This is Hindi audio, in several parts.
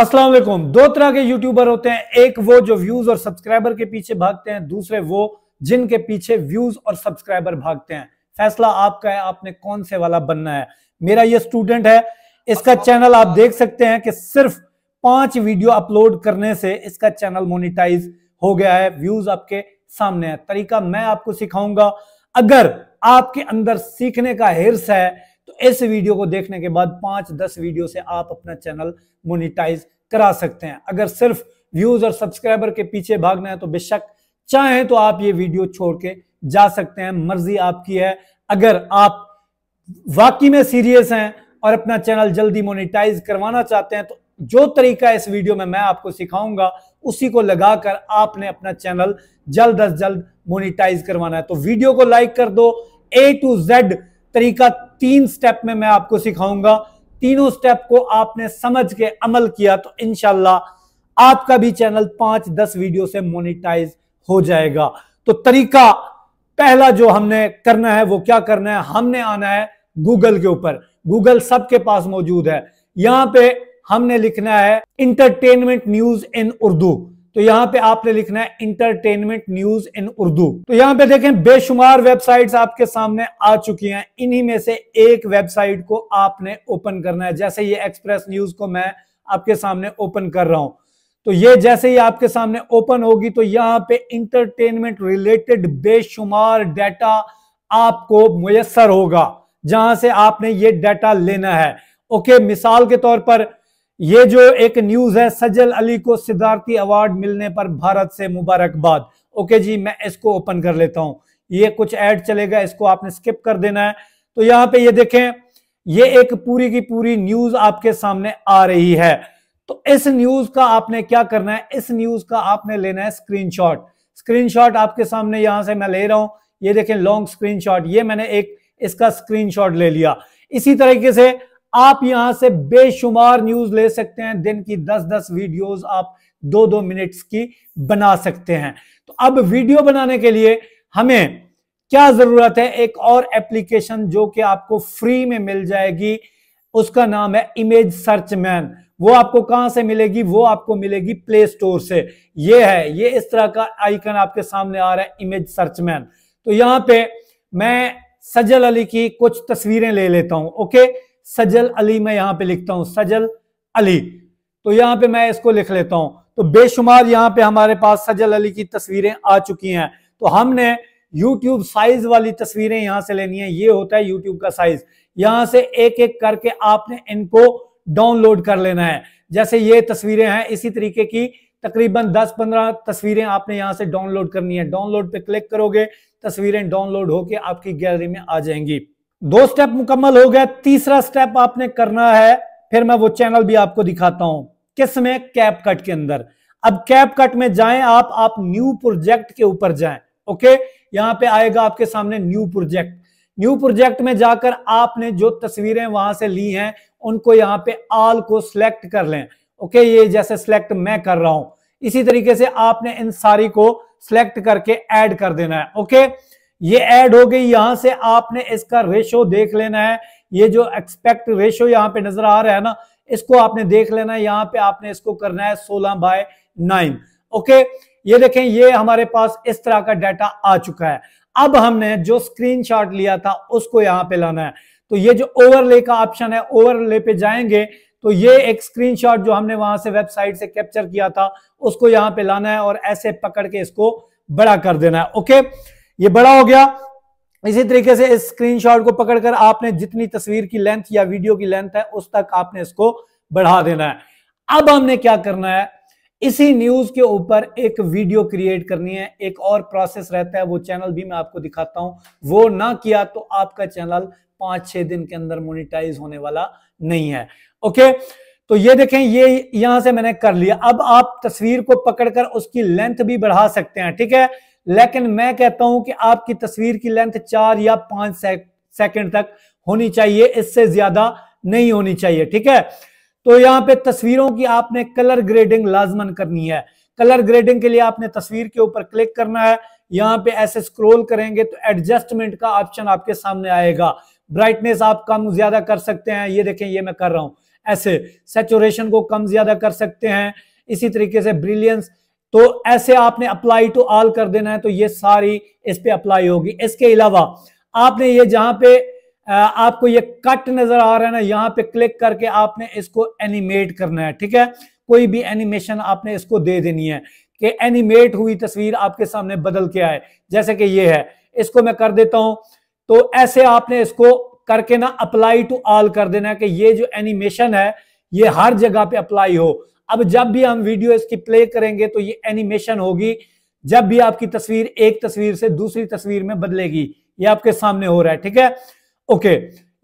असलम दो तरह के यूट्यूबर होते हैं एक वो जो व्यूज और सब्सक्राइबर के पीछे भागते हैं दूसरे वो जिनके पीछे व्यूज और सब्सक्राइबर भागते हैं फैसला आपका है आपने कौन से वाला बनना है मेरा ये स्टूडेंट है इसका चैनल आप देख सकते हैं कि सिर्फ पांच वीडियो अपलोड करने से इसका चैनल मोनिटाइज हो गया है व्यूज आपके सामने है तरीका मैं आपको सिखाऊंगा अगर आपके अंदर सीखने का हिर्स है तो इस वीडियो को देखने के बाद पांच दस वीडियो से आप अपना चैनल मोनिटाइज करा सकते हैं अगर सिर्फ व्यूज और सब्सक्राइबर के पीछे भागना है तो बेशक चाहें तो आप ये वीडियो छोड़ के जा सकते हैं मर्जी आपकी है अगर आप वाकई में सीरियस हैं और अपना चैनल जल्दी मोनिटाइज करवाना चाहते हैं तो जो तरीका इस वीडियो में मैं आपको सिखाऊंगा उसी को लगाकर आपने अपना चैनल जल्द अज जल्द मोनिटाइज करवाना है तो वीडियो को लाइक कर दो ए टू जेड तरीका तीन स्टेप में मैं आपको सिखाऊंगा तीनों स्टेप को आपने समझ के अमल किया तो इनशाला आपका भी चैनल पांच दस वीडियो से मोनिटाइज हो जाएगा तो तरीका पहला जो हमने करना है वो क्या करना है हमने आना है गूगल के ऊपर गूगल सबके पास मौजूद है यहां पे हमने लिखना है इंटरटेनमेंट न्यूज इन उर्दू तो यहां पे आपने लिखना है इंटरटेनमेंट न्यूज इन उर्दू तो यहां पे देखें बेशुमार वेबसाइट्स आपके सामने आ चुकी हैं इन्हीं में से एक वेबसाइट को आपने ओपन करना है जैसे ये एक्सप्रेस न्यूज को मैं आपके सामने ओपन कर रहा हूं तो ये जैसे ही आपके सामने ओपन होगी तो यहां पे इंटरटेनमेंट रिलेटेड बेशुमार डेटा आपको मुयसर होगा जहां से आपने ये डेटा लेना है ओके मिसाल के तौर पर ये जो एक न्यूज है सजल अली को सिद्धार्थी अवार्ड मिलने पर भारत से मुबारकबाद ओके जी मैं इसको ओपन कर लेता हूं ये कुछ ऐड चलेगा इसको आपने स्किप कर देना है तो यहां पे ये देखें ये एक पूरी की पूरी न्यूज आपके सामने आ रही है तो इस न्यूज का आपने क्या करना है इस न्यूज का आपने लेना है स्क्रीनशॉट स्क्रीनशॉट आपके सामने यहां से मैं ले रहा हूं ये देखें लॉन्ग स्क्रीनशॉट ये मैंने एक इसका स्क्रीनशॉट ले लिया इसी तरीके से आप यहां से बेशुमार न्यूज ले सकते हैं दिन की दस दस वीडियोस आप दो दो मिनट्स की बना सकते हैं तो अब वीडियो बनाने के लिए हमें क्या जरूरत है एक और एप्लीकेशन जो कि आपको फ्री में मिल जाएगी उसका नाम है इमेज सर्च मैन वो आपको कहां से मिलेगी वो आपको मिलेगी प्ले स्टोर से ये है ये इस तरह का आइकन आपके सामने आ रहा है इमेज सर्च मैन तो यहां पे मैं सजल अली की कुछ तस्वीरें ले लेता हूं ओके सजल अली मैं यहां पे लिखता हूं सजल अली तो यहां पे मैं इसको लिख लेता हूं तो बेशुमार यहां पे हमारे पास सजल अली की तस्वीरें आ चुकी हैं तो हमने YouTube साइज वाली तस्वीरें यहां से लेनी है ये होता है YouTube का साइज यहां से एक एक करके आपने इनको डाउनलोड कर लेना है जैसे ये तस्वीरें हैं इसी तरीके की तकरीबन 10-15 तस्वीरें आपने यहां से डाउनलोड करनी है डाउनलोड पे क्लिक करोगे तस्वीरें डाउनलोड होके आपकी गैलरी में आ जाएंगी दो स्टेप मुकम्मल हो गया तीसरा स्टेप आपने करना है फिर मैं वो चैनल भी आपको दिखाता हूं किस में कैप कट के अंदर अब कैप कट में जाएं आप आप न्यू प्रोजेक्ट के ऊपर जाएं ओके यहां पे आएगा आपके सामने न्यू प्रोजेक्ट न्यू प्रोजेक्ट में जाकर आपने जो तस्वीरें वहां से ली हैं उनको यहां पे आल को सिलेक्ट कर लें ओके ये जैसे सिलेक्ट मैं कर रहा हूं इसी तरीके से आपने इन सारी को सिलेक्ट करके ऐड कर देना है ओके ये ऐड हो गई यहां से आपने इसका रेशो देख लेना है ये जो एक्सपेक्ट रेशो यहां पे नजर आ रहा है ना इसको आपने देख लेना है यहां पे आपने इसको करना है सोलह बाय नाइन ओके ये देखें ये हमारे पास इस तरह का डाटा आ चुका है अब हमने जो स्क्रीन लिया था उसको यहां पे लाना है तो ये जो ओवरले का ऑप्शन है ओवरले पे जाएंगे तो ये एक स्क्रीनशॉट जो हमने वहां से वेबसाइट से कैप्चर किया था उसको यहां पे लाना है और ऐसे पकड़ के इसको बड़ा कर देना है ओके ये बड़ा हो गया इसी तरीके से इस स्क्रीनशॉट को पकड़कर आपने जितनी तस्वीर की लेंथ या वीडियो की लेंथ है उस तक आपने इसको बढ़ा देना है अब हमने क्या करना है इसी न्यूज के ऊपर एक वीडियो क्रिएट करनी है एक और प्रोसेस रहता है वो चैनल भी मैं आपको दिखाता हूं वो ना किया तो आपका चैनल पांच छह दिन के अंदर मोनिटाइज होने वाला नहीं है ओके तो ये देखें ये यहां से मैंने कर लिया अब आप तस्वीर को पकड़कर उसकी लेंथ भी बढ़ा सकते हैं ठीक है लेकिन मैं कहता हूं कि आपकी तस्वीर की लेंथ चार या पांच सेकंड तक होनी चाहिए इससे ज्यादा नहीं होनी चाहिए ठीक है तो यहां पे तस्वीरों की आपने कलर ग्रेडिंग लाजमन करनी है कलर ग्रेडिंग के लिए आपने तस्वीर के ऊपर क्लिक करना है यहाँ पे ऐसे स्क्रॉल करेंगे तो एडजस्टमेंट का ऑप्शन आपके सामने आएगा ब्राइटनेस आप कम ज्यादा कर सकते हैं ये देखें ये मैं कर रहा हूं ऐसे सेचुरेशन को कम ज्यादा कर सकते हैं इसी तरीके से ब्रिलियंस तो ऐसे आपने अप्लाई टू ऑल कर देना है तो ये सारी इस पे अप्लाई होगी इसके अलावा आपने ये जहां पे आपको ये कट नजर आ रहा है ना यहाँ पे क्लिक करके आपने इसको एनिमेट करना है ठीक है कोई भी एनिमेशन आपने इसको दे देनी है कि एनिमेट हुई तस्वीर आपके सामने बदल के आए जैसे कि ये है इसको मैं कर देता हूं तो ऐसे आपने इसको करके ना अप्लाई टू ऑल कर देना है कि ये जो एनिमेशन है ये हर जगह पे अप्लाई हो अब जब भी हम वीडियो इसकी प्ले करेंगे तो ये एनिमेशन होगी जब भी आपकी तस्वीर एक तस्वीर से दूसरी तस्वीर में बदलेगी ये आपके सामने हो रहा है ठीक है ओके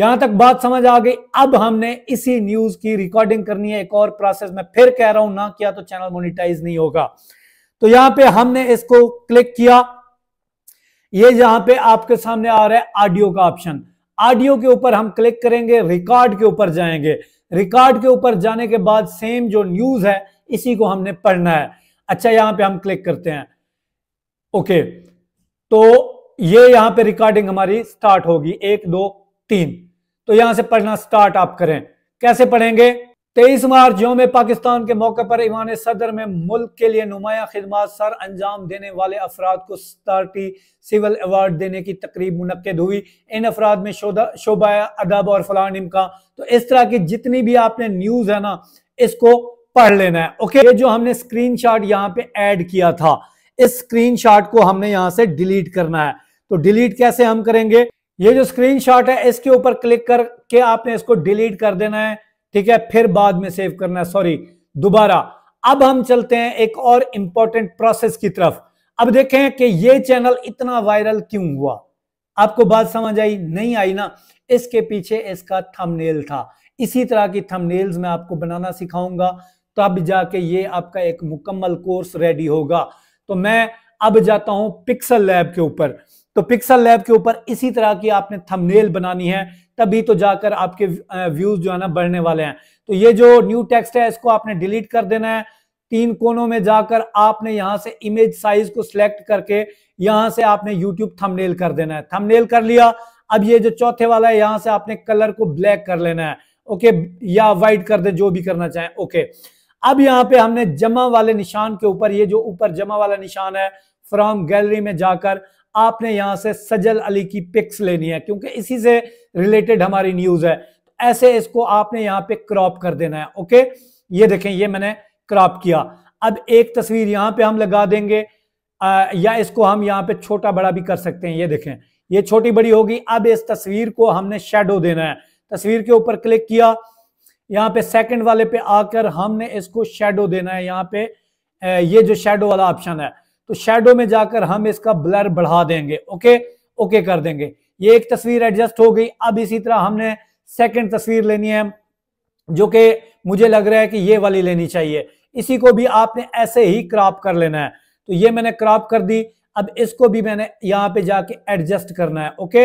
यहां तक बात समझ आ गई अब हमने इसी न्यूज की रिकॉर्डिंग करनी है एक और प्रोसेस में फिर कह रहा हूं ना किया तो चैनल मोनिटाइज नहीं होगा तो यहां पे हमने इसको क्लिक किया ये यहां पे आपके सामने आ रहा है ऑडियो का ऑप्शन ऑडियो के ऊपर हम क्लिक करेंगे रिकॉर्ड के ऊपर जाएंगे रिकॉर्ड के ऊपर जाने के बाद सेम जो न्यूज है इसी को हमने पढ़ना है अच्छा यहां पे हम क्लिक करते हैं ओके तो ये यहां पे रिकॉर्डिंग हमारी स्टार्ट होगी एक दो तीन तो यहां से पढ़ना स्टार्ट आप करें कैसे पढ़ेंगे तेईस मार्च योम पाकिस्तान के मौके पर ईवान सदर में मुल्क के लिए नुमाया खदमात सर अंजाम देने वाले अफराद को सतारटी सिविल अवार्ड देने की तकरीब मुनद हुई इन अफराद में शोबा अदब और फलान का तो इस तरह की जितनी भी आपने न्यूज है ना इसको पढ़ लेना है ओके ये जो हमने स्क्रीन शॉट यहाँ पे एड किया था इस स्क्रीन शॉट को हमने यहाँ से डिलीट करना है तो डिलीट कैसे हम करेंगे ये जो स्क्रीन शॉट है इसके ऊपर क्लिक करके आपने इसको डिलीट कर देना है ठीक है फिर बाद में सेव करना सॉरी दोबारा अब हम चलते हैं एक और इंपॉर्टेंट प्रोसेस की तरफ अब देखें कि ये चैनल इतना वायरल क्यों हुआ आपको बात समझ आई नहीं आई ना इसके पीछे इसका थंबनेल था इसी तरह की थंबनेल्स मैं आपको बनाना सिखाऊंगा तब तो जाके ये आपका एक मुकम्मल कोर्स रेडी होगा तो मैं अब जाता हूं पिक्सल लैब के ऊपर तो पिक्सल लैब के ऊपर इसी तरह की आपने थंबनेल बनानी है तभी तो जाकर आपके व्यूज जो है ना बढ़ने वाले हैं तो ये जो न्यू टेक्स्ट है इसको आपने डिलीट कर देना है तीन कोनों में जाकर आपने यहां से इमेज साइज को सिलेक्ट करके यहां से आपने यूट्यूब थंबनेल कर देना है थंबनेल कर लिया अब ये जो चौथे वाला है यहां से आपने कलर को ब्लैक कर लेना है ओके या व्हाइट कर दे जो भी करना चाहे ओके अब यहां पे हमने जमा वाले निशान के ऊपर ये जो ऊपर जमा वाला निशान है फ्रॉम गैलरी में जाकर आपने यहां से सजल अली की पिक्स लेनी है क्योंकि इसी से रिलेटेड हमारी न्यूज है ऐसे इसको आपने यहां पे क्रॉप कर देना है ओके ये देखें ये मैंने क्रॉप किया अब एक तस्वीर यहां पे हम लगा देंगे आ, या इसको हम यहाँ पे छोटा बड़ा भी कर सकते हैं ये देखें ये छोटी बड़ी होगी अब इस तस्वीर को हमने शेडो देना है तस्वीर के ऊपर क्लिक किया यहाँ पे सेकंड वाले पे आकर हमने इसको शेडो देना है यहाँ पे ये जो शेडो वाला ऑप्शन है तो शेडो में जाकर हम इसका ब्लर बढ़ा देंगे ओके ओके कर देंगे ये एक तस्वीर एडजस्ट हो गई अब इसी तरह हमने सेकंड तस्वीर लेनी है जो कि मुझे लग रहा है कि ये वाली लेनी चाहिए इसी को भी आपने ऐसे ही क्रॉप कर लेना है तो ये मैंने क्रॉप कर दी अब इसको भी मैंने यहाँ पे जाके एडजस्ट करना है ओके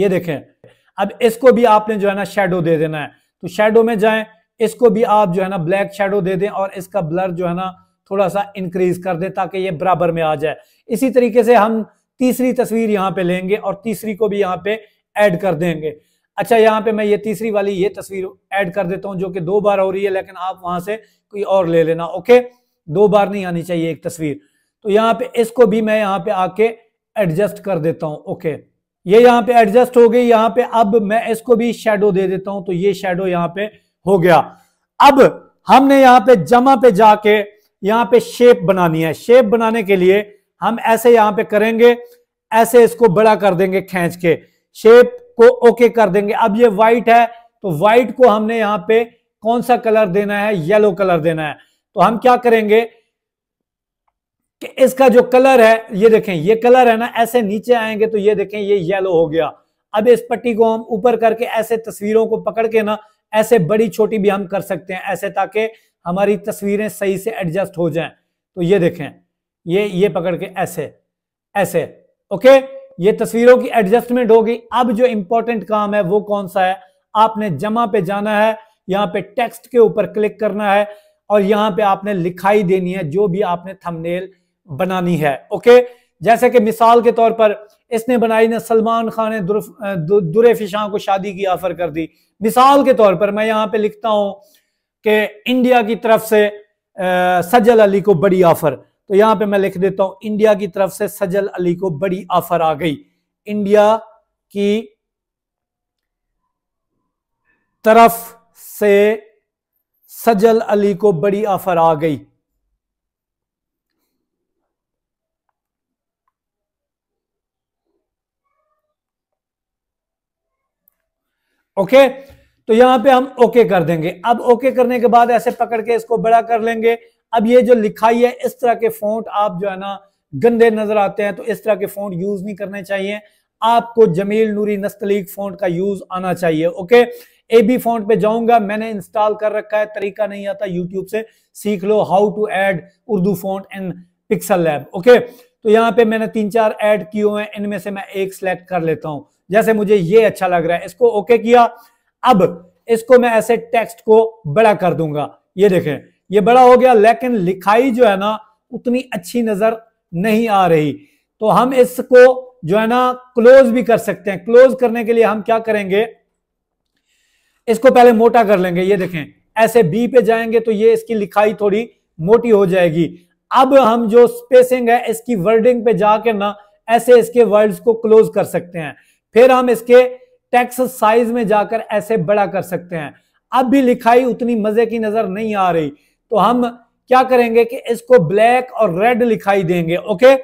ये देखें अब इसको भी आपने जो है ना शेडो दे देना है तो शेडो में जाए इसको भी आप जो है ना ब्लैक शेडो दे दें और इसका ब्लर जो है ना थोड़ा सा इंक्रीज कर दें ताकि ये बराबर में आ जाए इसी तरीके से हम तीसरी तस्वीर यहाँ पे लेंगे और तीसरी को भी यहाँ पे ऐड कर देंगे अच्छा यहाँ पे मैं ये तीसरी वाली ये तस्वीर ऐड कर देता हूँ जो कि दो बार हो रही है लेकिन आप वहां से कोई और ले लेना ओके दो बार नहीं आनी चाहिए एक तस्वीर तो यहाँ पे इसको भी मैं यहाँ पे आके एडजस्ट कर देता हूँ ओके ये यहाँ पे एडजस्ट हो गई यहाँ पे अब मैं इसको भी शेडो दे देता हूं तो ये शेडो यहाँ पे हो गया अब हमने यहाँ पे जमा पे जाके यहां पे शेप बनानी है शेप बनाने के लिए हम ऐसे यहां पे करेंगे ऐसे इसको बड़ा कर देंगे खींच के शेप को ओके कर देंगे अब ये व्हाइट है तो व्हाइट को हमने यहां पे कौन सा कलर देना है येलो कलर देना है तो हम क्या करेंगे कि इसका जो कलर है ये देखें ये कलर है ना ऐसे नीचे आएंगे तो ये देखें ये येलो हो गया अब इस पट्टी को हम ऊपर करके ऐसे तस्वीरों को पकड़ के ना ऐसे बड़ी छोटी भी हम कर सकते हैं ऐसे ताकि हमारी तस्वीरें सही से एडजस्ट हो जाएं तो ये देखें ये ये पकड़ के ऐसे ऐसे ओके ये तस्वीरों की एडजस्टमेंट होगी अब जो इंपॉर्टेंट काम है वो कौन सा है आपने जमा पे जाना है यहाँ पे टेक्स्ट के ऊपर क्लिक करना है और यहाँ पे आपने लिखाई देनी है जो भी आपने थंबनेल बनानी है ओके जैसे कि मिसाल के तौर पर इसने बनाई ना सलमान खान ने दुरे फिशा को शादी की ऑफर कर दी मिसाल के तौर पर मैं यहाँ पे लिखता हूँ कि तो इंडिया की तरफ से सजल अली को बड़ी ऑफर तो यहां पे मैं लिख देता हूं इंडिया की तरफ से सजल अली को बड़ी ऑफर आ गई इंडिया की तरफ से सजल अली को बड़ी ऑफर आ गई ओके okay? तो यहां पे हम ओके कर देंगे अब ओके करने के बाद ऐसे पकड़ के इसको बड़ा कर लेंगे अब ये जो लिखाई है इस तरह के फोन आप जो है ना गंदे नजर आते हैं तो इस तरह के फोन यूज नहीं करने चाहिए आपको जमील नूरी नस्तलीक फोन का यूज आना चाहिए ओके ए बी फोन पे जाऊंगा मैंने इंस्टॉल कर रखा है तरीका नहीं आता यूट्यूब से सीख लो how to add Urdu font in PixelLab okay तो यहाँ पे मैंने तीन चार ऐड किए हुए हैं इनमें से मैं एक सिलेक्ट कर लेता हूँ जैसे मुझे ये अच्छा लग रहा है इसको ओके किया अब इसको मैं ऐसे टेक्स्ट को बड़ा कर दूंगा ये देखें ये बड़ा हो गया लेकिन लिखाई जो है ना उतनी अच्छी नजर नहीं आ रही तो हम इसको जो है ना क्लोज भी कर सकते हैं क्लोज करने के लिए हम क्या करेंगे इसको पहले मोटा कर लेंगे ये देखें ऐसे बी पे जाएंगे तो ये इसकी लिखाई थोड़ी मोटी हो जाएगी अब हम जो स्पेसिंग है इसकी वर्डिंग पे जाकर ना ऐसे इसके वर्ड्स को क्लोज कर सकते हैं फिर हम इसके टैक्स साइज में जाकर ऐसे बड़ा कर सकते हैं अब भी लिखाई उतनी मजे की नजर नहीं आ रही तो हम क्या करेंगे कि इसको ब्लैक और रेड लिखाई देंगे ओके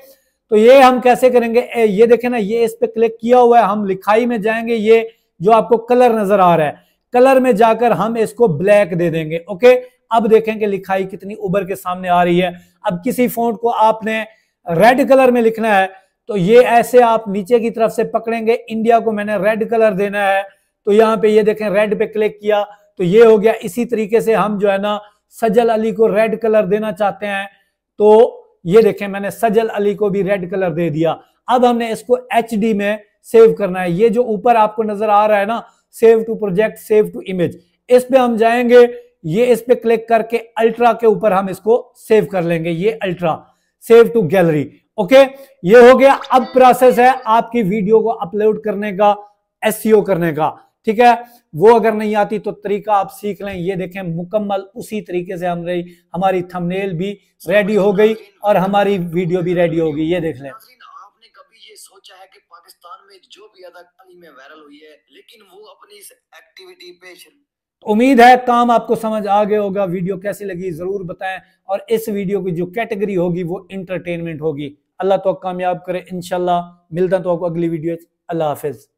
तो ये हम कैसे करेंगे ए, ये देखे ना ये इस पे क्लिक किया हुआ है हम लिखाई में जाएंगे ये जो आपको कलर नजर आ रहा है कलर में जाकर हम इसको ब्लैक दे देंगे ओके अब देखें कि लिखाई कितनी उबर के सामने आ रही है अब किसी फोन को आपने रेड कलर में लिखना है तो ये ऐसे आप नीचे की तरफ से पकड़ेंगे इंडिया को मैंने रेड कलर देना है तो यहाँ पे ये देखें रेड पे क्लिक किया तो ये हो गया इसी तरीके से हम जो है ना सजल अली को रेड कलर देना चाहते हैं तो ये देखें मैंने सजल अली को भी रेड कलर दे दिया अब हमने इसको एच में सेव करना है ये जो ऊपर आपको नजर आ रहा है ना save to project save to image इस पे हम जाएंगे ये इस पे क्लिक करके अल्ट्रा के ऊपर हम इसको सेव कर लेंगे ये ultra save to gallery okay ये हो गया अब प्रोसेस है आपकी वीडियो को अपलोड करने का एस e करने का ठीक है वो अगर नहीं आती तो तरीका आप सीख लें ये देखें मुकम्मल उसी तरीके से हम रही हमारी थंबनेल भी रेडी हो गई और हमारी वीडियो भी रेडी हो गई ये देख लें आपने कभी ये सोचा है कि पाकिस्तान में जो भी अदाकारी में वायरल हुई है लेकिन वो अपनी इस एक्टिविटी पे उम्मीद है काम आपको समझ आ गया होगा वीडियो कैसी लगी जरूर बताएं और इस वीडियो की जो कैटेगरी होगी वो इंटरटेनमेंट होगी अल्लाह तो कामयाब करे इन मिलता तो आपको अगली वीडियो अल्लाह हाफिज़